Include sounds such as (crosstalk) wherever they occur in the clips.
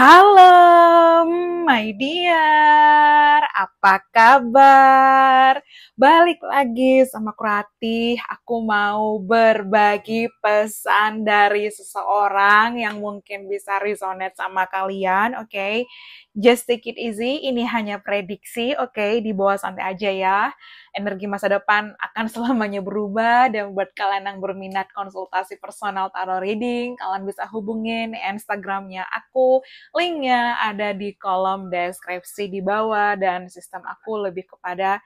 Halo, my dear apa kabar? Balik lagi sama Krati aku mau berbagi pesan dari seseorang yang mungkin bisa resonate sama kalian, oke? Okay? Just take it easy, ini hanya prediksi, oke? Okay? bawah santai aja ya. Energi masa depan akan (laughs) selamanya berubah dan buat kalian yang berminat konsultasi personal tarot reading, kalian bisa hubungin Instagramnya aku, linknya ada di kolom deskripsi di bawah dan management sistem aku lebih kepada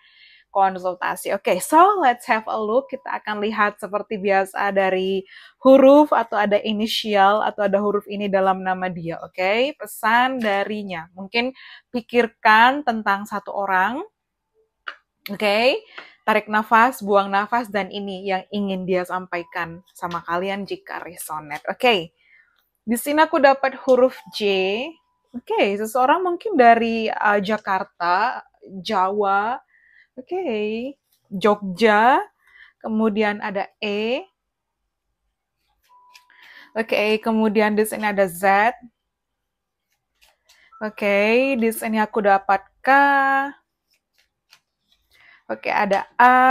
konsultasi. Oke, okay, so let's have a look. Kita akan lihat seperti biasa dari huruf atau ada inisial atau ada huruf ini dalam nama dia. Oke, okay? pesan darinya. Mungkin pikirkan tentang satu orang. Oke, okay? tarik nafas, buang nafas, dan ini yang ingin dia sampaikan sama kalian jika resonate. Oke, okay. di sini aku dapat huruf J okay, seseorang mungkin dari uh, Jakarta, Jawa, oke, okay, Jogja, kemudian ada E, oke, okay, kemudian di sini ada Z, oke, okay, di sini aku dapat K, oke, okay, ada A,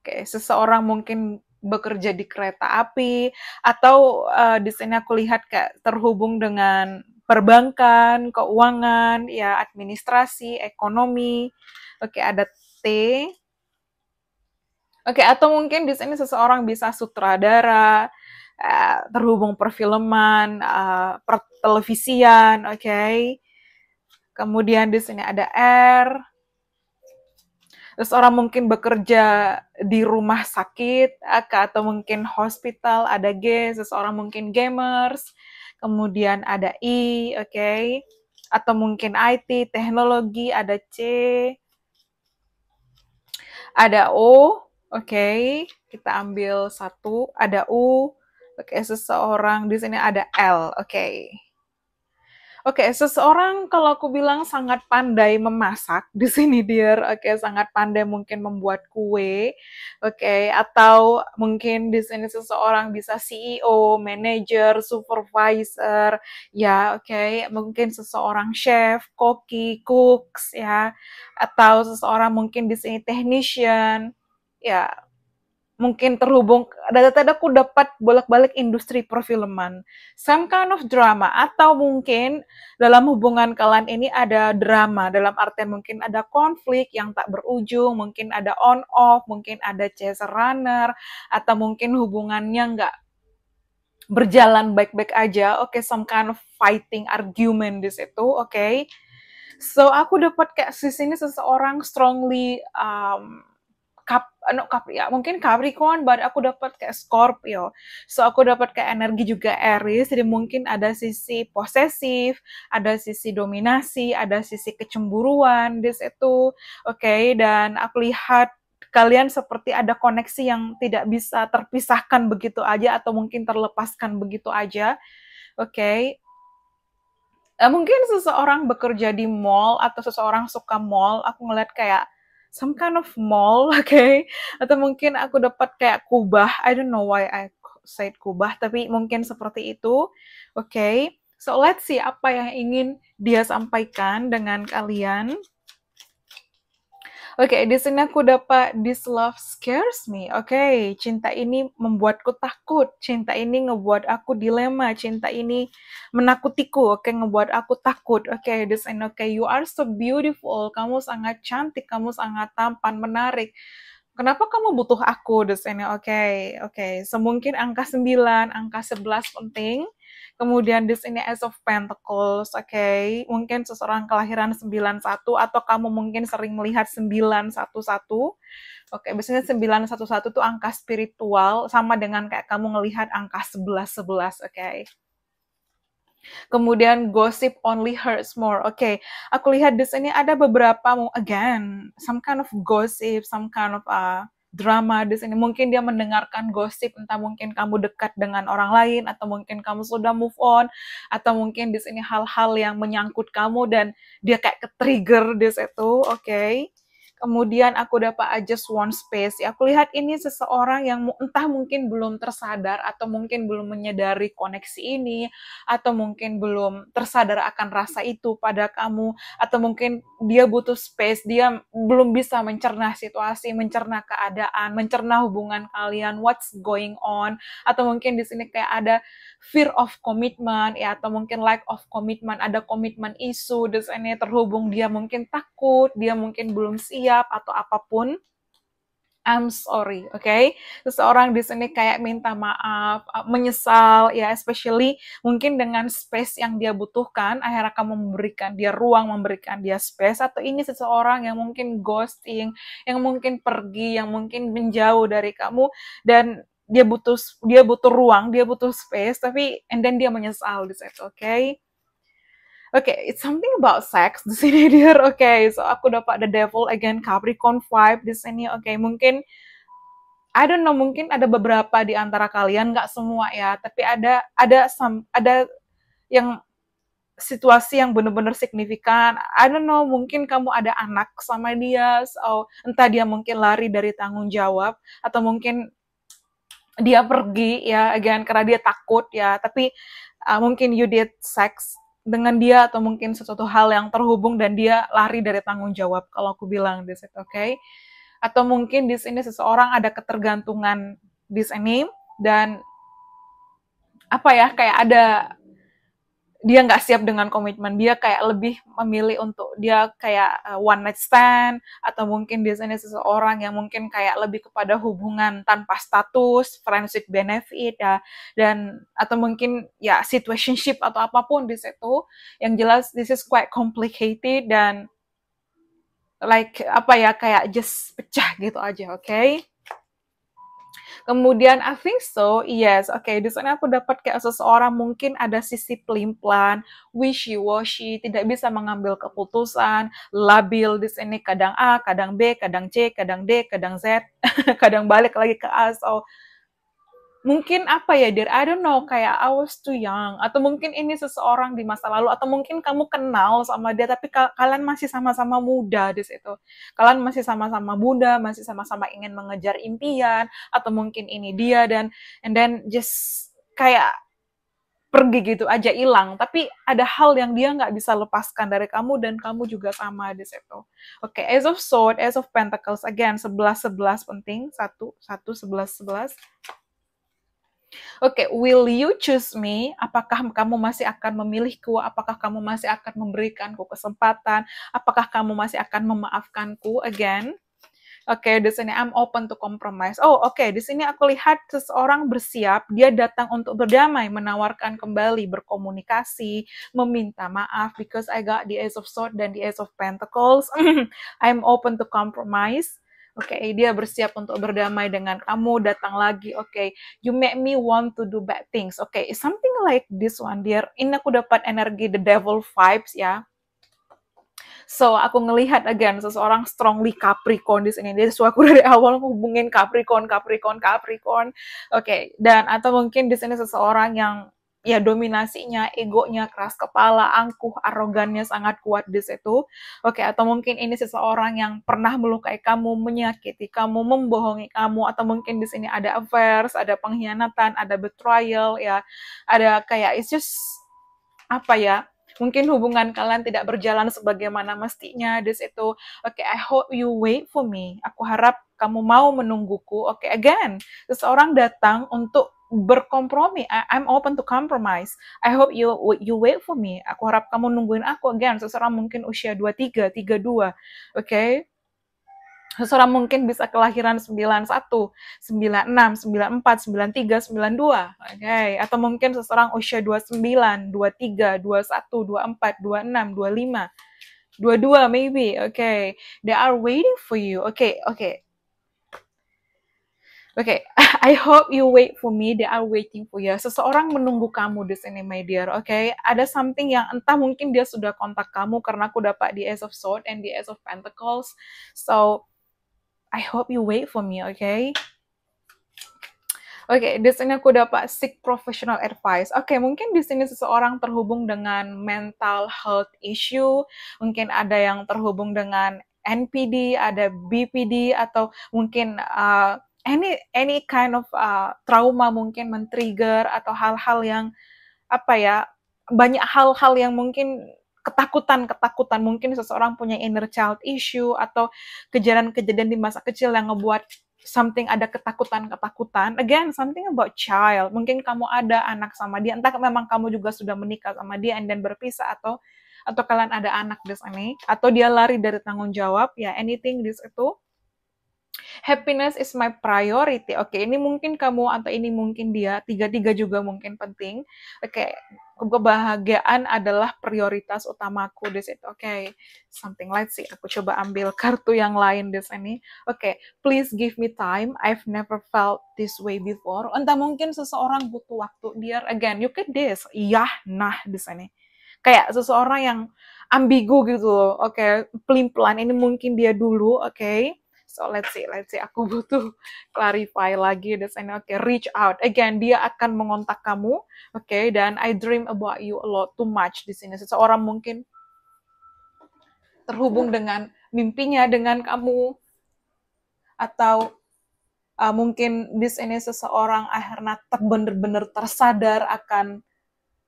oke, okay, seseorang mungkin bekerja di kereta api atau uh, di sini aku lihat kayak terhubung dengan perbankan, keuangan, ya administrasi, ekonomi. Oke, ada T. Oke, atau mungkin di sini seseorang bisa sutradara, uh, terhubung perfilman, uh, pertelevisian, oke. Okay. Kemudian di sini ada R Terus orang mungkin bekerja di rumah sakit atau mungkin hospital ada G, seseorang mungkin gamers, kemudian ada I, oke. Okay? Atau mungkin IT, teknologi ada C. Ada O, oke. Okay? Kita ambil satu, ada U. Oke, okay, seseorang di sini ada L, oke. Okay. Oke, okay, seseorang kalau aku bilang sangat pandai memasak di sini, dear. Oke, okay, sangat pandai mungkin membuat kue. Oke, okay, atau mungkin di sini seseorang bisa CEO, manager, supervisor, ya. Oke, okay, mungkin seseorang chef, koki, cooks, ya. Atau seseorang mungkin di sini technician, ya mungkin terhubung aku dapat bolak-balik industri perfilman some kind of drama atau mungkin dalam hubungan kalian ini ada drama dalam artian mungkin ada konflik yang tak berujung mungkin ada on off mungkin ada chase runner atau mungkin hubungannya nggak berjalan baik-baik aja oke okay, some kind of fighting argument di situ oke okay. so aku dapat kayak sisi ini seseorang strongly um, Cap, no anu, Cap, ya mungkin Capricorn, baru aku dapat kayak Scorpio. So aku dapat kayak energi juga Aries, jadi mungkin ada sisi posesif, ada sisi dominasi, ada sisi kecemburuan di situ. Oke, okay, dan aku lihat kalian seperti ada koneksi yang tidak bisa terpisahkan begitu aja atau mungkin terlepaskan begitu aja. Oke, okay. Eh, mungkin seseorang bekerja di mall atau seseorang suka mall, aku ngeliat kayak some kind of mall, oke? (laughs) Okay? Atau mungkin aku dapat kayak kubah. I don't know why I said kubah, tapi mungkin seperti itu, oke? Okay? So let's see apa yang ingin dia sampaikan dengan kalian. Oke, okay, di sini aku dapat this love scares me. Oke, okay, cinta ini membuatku takut. Cinta ini ngebuat aku dilema. Cinta ini menakutiku. Oke, okay, ngebuat aku takut. Oke, okay, this and okay, you are so beautiful. Kamu sangat cantik. Kamu sangat tampan, menarik kenapa kamu butuh aku di sini? Oke, okay, oke. Okay. Semungkin angka 9, angka 11 penting. Kemudian di sini Ace of Pentacles, oke. Okay? Mungkin seseorang kelahiran 91 atau kamu mungkin sering melihat 911. Oke, okay, biasanya 911 itu angka spiritual sama dengan kayak kamu melihat angka 1111, oke. Okay? Kemudian gossip only hurts more. Oke, okay. aku lihat di sini ada beberapa again some kind of gossip, some kind of uh, drama di sini. Mungkin dia mendengarkan gosip, entah mungkin kamu dekat dengan orang lain, atau mungkin kamu sudah move on, atau mungkin di sini hal-hal yang menyangkut kamu dan dia kayak ke-trigger di situ, oke. Okay kemudian aku dapat adjust one space. Ya, aku lihat ini seseorang yang entah mungkin belum tersadar atau mungkin belum menyadari koneksi ini atau mungkin belum tersadar akan rasa itu pada kamu atau mungkin dia butuh space, dia belum bisa mencerna situasi, mencerna keadaan, mencerna hubungan kalian, what's going on atau mungkin di sini kayak ada fear of commitment ya atau mungkin lack of commitment, ada komitmen isu, dan ini terhubung dia mungkin takut, dia mungkin belum siap siap atau apapun, I'm sorry, oke? Okay? Seseorang di sini kayak minta maaf, menyesal, ya, especially mungkin dengan space yang dia butuhkan, akhirnya kamu memberikan dia ruang, memberikan dia space, atau ini seseorang yang mungkin ghosting, yang mungkin pergi, yang mungkin menjauh dari kamu, dan dia butuh dia butuh ruang, dia butuh space, tapi and then dia menyesal di situ, oke? Okay? okay, it's something about sex di sini (laughs) dear. Oke, okay, so aku dapat the devil again Capricorn vibe di sini. Oke, okay, mungkin I don't know, mungkin ada beberapa di antara kalian, nggak semua ya, tapi ada ada some, ada yang situasi yang benar-benar signifikan. I don't know, mungkin kamu ada anak sama dia, so entah dia mungkin lari dari tanggung jawab atau mungkin dia pergi ya, again karena dia takut ya. Tapi uh, mungkin you did sex dengan dia atau mungkin sesuatu hal yang terhubung dan dia lari dari tanggung jawab kalau aku bilang di oke okay? atau mungkin di sini seseorang ada ketergantungan di sini dan apa ya kayak ada dia nggak siap dengan komitmen dia kayak lebih memilih untuk dia kayak uh, one night stand atau mungkin biasanya seseorang yang mungkin kayak lebih kepada hubungan tanpa status friendship benefit ya dan atau mungkin ya situationship atau apapun di situ yang jelas this is quite complicated dan like apa ya kayak just pecah gitu aja oke okay? Kemudian I think so, yes. Oke, okay, di sana aku dapat kayak seseorang mungkin ada sisi pelimplan, wishy-washy, tidak bisa mengambil keputusan, labil di sini kadang A, kadang B, kadang C, kadang D, kadang Z, (laughs) kadang balik lagi ke A. So mungkin apa ya dear I don't know kayak I was too young atau mungkin ini seseorang di masa lalu atau mungkin kamu kenal sama dia tapi ka kalian masih sama-sama muda di situ kalian masih sama-sama muda masih sama-sama ingin mengejar impian atau mungkin ini dia dan and then just kayak pergi gitu aja hilang tapi ada hal yang dia nggak bisa lepaskan dari kamu dan kamu juga sama di situ oke okay, Ace of Sword as of Pentacles again sebelas sebelas penting satu satu sebelas sebelas Oke, okay, will you choose me? Apakah kamu masih akan memilihku? Apakah kamu masih akan memberikanku kesempatan? Apakah kamu masih akan memaafkanku? Again, oke, okay, di sini I'm open to compromise. Oh, oke, okay, di sini aku lihat seseorang bersiap, dia datang untuk berdamai, menawarkan kembali, berkomunikasi, meminta maaf because I got the Ace of Swords dan the Ace of Pentacles. (laughs) I'm open to compromise Oke, okay, dia bersiap untuk berdamai dengan kamu, datang lagi. Oke, okay, you make me want to do bad things. Oke, okay, something like this one, dear. Ini aku dapat energi the devil vibes ya. So, aku ngelihat again seseorang strongly Capricorn di sini. Jadi, aku dari awal hubungin Capricorn, Capricorn, Capricorn. Oke, okay. dan atau mungkin di sini seseorang yang ya dominasinya, egonya keras kepala, angkuh, arogannya sangat kuat di situ. Oke, atau mungkin ini seseorang yang pernah melukai kamu, menyakiti kamu, membohongi kamu atau mungkin di sini ada affairs, ada pengkhianatan, ada betrayal ya. Ada kayak it's just apa ya? Mungkin hubungan kalian tidak berjalan sebagaimana mestinya di situ. Oke, okay, I hope you wait for me. Aku harap kamu mau menungguku. Oke, okay, again, seseorang datang untuk berkompromi. I, I'm open to compromise. I hope you you wait for me. Aku harap kamu nungguin aku again. Seseorang mungkin usia 23, 32. Oke. Okay? Seseorang mungkin bisa kelahiran 91, 96, 94, 93, 92. Oke, okay. atau mungkin seseorang usia 29, 23, 21, 24, 26, 25. Dua-dua maybe, oke. Okay. They are waiting for you. Oke, okay, oke. Okay okay, (laughs) I hope you wait for me. They are waiting for you. Seseorang menunggu kamu di sini, my dear. Oke, okay? ada something yang entah mungkin dia sudah kontak kamu karena aku dapat di Ace of Swords and di Ace of Pentacles. So, I hope you wait for me. Oke. Okay? Oke, okay, di sini aku dapat seek professional advice. Oke, okay, mungkin di sini seseorang terhubung dengan mental health issue, mungkin ada yang terhubung dengan NPD, ada BPD, atau mungkin uh, any any kind of uh, trauma mungkin men-trigger atau hal-hal yang apa ya banyak hal-hal yang mungkin ketakutan-ketakutan mungkin seseorang punya inner child issue atau kejadian-kejadian di masa kecil yang ngebuat something ada ketakutan-ketakutan again something about child mungkin kamu ada anak sama dia entah memang kamu juga sudah menikah sama dia dan berpisah atau atau kalian ada anak di sini atau dia lari dari tanggung jawab ya anything this itu happiness is my priority. Oke, okay, ini mungkin kamu atau ini mungkin dia, tiga-tiga juga mungkin penting. Oke, okay, kebahagiaan adalah prioritas utamaku di situ. Oke, okay, something like sih. Aku coba ambil kartu yang lain di sini. Oke, okay, please give me time. I've never felt this way before. Entah mungkin seseorang butuh waktu. Dear, again, you get this. Yah, nah di sini kayak seseorang yang ambigu gitu Oke, okay, pelin-pelan ini mungkin dia dulu, oke. Okay. So let's see, let's see. Aku butuh clarify lagi sini. Oke, okay, reach out. Again, dia akan mengontak kamu. Oke, okay, dan I dream about you a lot too much di sini. Seseorang mungkin terhubung dengan mimpinya dengan kamu atau uh, mungkin di sini seseorang akhirnya terbener-bener tersadar akan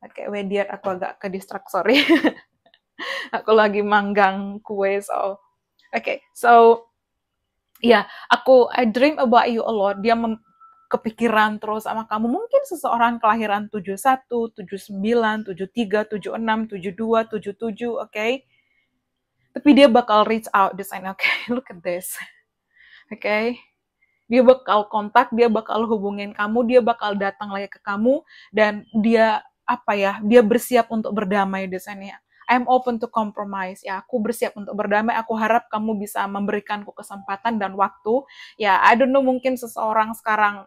oke okay, wediat aku agak ke distract sorry (laughs) aku lagi manggang kue so oke okay, so ya aku I dream about you a lot dia mem, kepikiran terus sama kamu mungkin seseorang kelahiran 71, 79, 73, 76, 72, 77, oke okay? tapi dia bakal reach out desain oke okay, (laughs) look at this oke okay? dia bakal kontak dia bakal hubungin kamu dia bakal datang lagi ke kamu dan dia apa ya dia bersiap untuk berdamai desainnya I'm open to compromise ya aku bersiap untuk berdamai aku harap kamu bisa memberikanku kesempatan dan waktu ya I don't know mungkin seseorang sekarang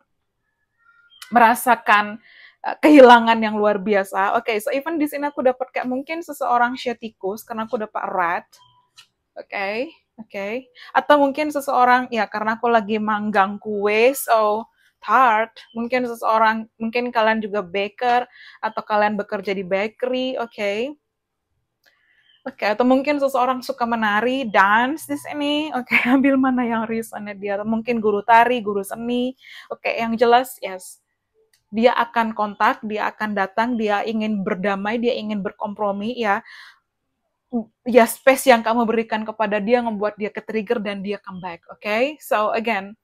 merasakan eh, kehilangan yang luar biasa. Oke, okay, so even di sini aku dapat kayak mungkin seseorang syetikus karena aku dapat rat. Oke, okay, oke. Okay. Atau mungkin seseorang ya karena aku lagi manggang kue, so tart. Mungkin seseorang, mungkin kalian juga baker atau kalian bekerja di bakery. Oke. Okay Oke, okay, atau mungkin seseorang suka menari, dance di sini. Oke, okay, (laughs) ambil mana yang reasonnya dia. Atau mungkin guru tari, guru seni. Oke, okay, yang jelas, yes. Dia akan kontak, dia akan datang, dia ingin berdamai, dia ingin berkompromi, ya. Mm, ya, space yang kamu berikan kepada dia membuat dia ketrigger dan dia comeback, oke? Okay? So, again,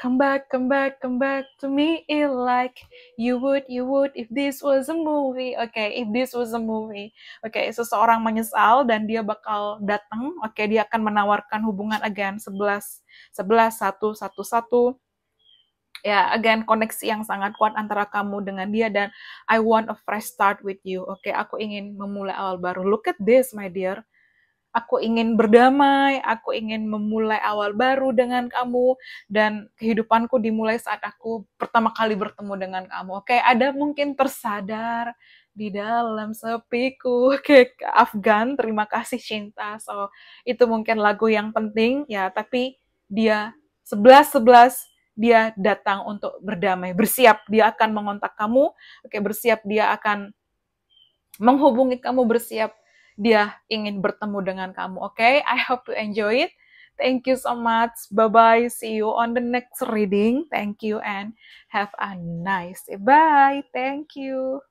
Come back, come back, come back to me it like you would, you would if this was a movie. Oke, okay, if this was a movie. Oke, okay, seseorang menyesal dan dia bakal datang. Oke, okay, dia akan menawarkan hubungan again 11 11 1 1 1. Ya, again koneksi yang sangat kuat antara kamu dengan dia dan I want a fresh start with you. Oke, okay, aku ingin memulai awal baru. Look at this, my dear aku ingin berdamai, aku ingin memulai awal baru dengan kamu, dan kehidupanku dimulai saat aku pertama kali bertemu dengan kamu. Oke, ada mungkin tersadar di dalam sepiku. Oke, Afgan, terima kasih cinta. So, itu mungkin lagu yang penting ya, tapi dia 11-11 dia datang untuk berdamai, bersiap dia akan mengontak kamu, oke bersiap dia akan menghubungi kamu, bersiap dia ingin bertemu dengan kamu. Oke, okay? I hope you enjoy it. Thank you so much. Bye bye. See you on the next reading. Thank you and have a nice day. Bye. Thank you.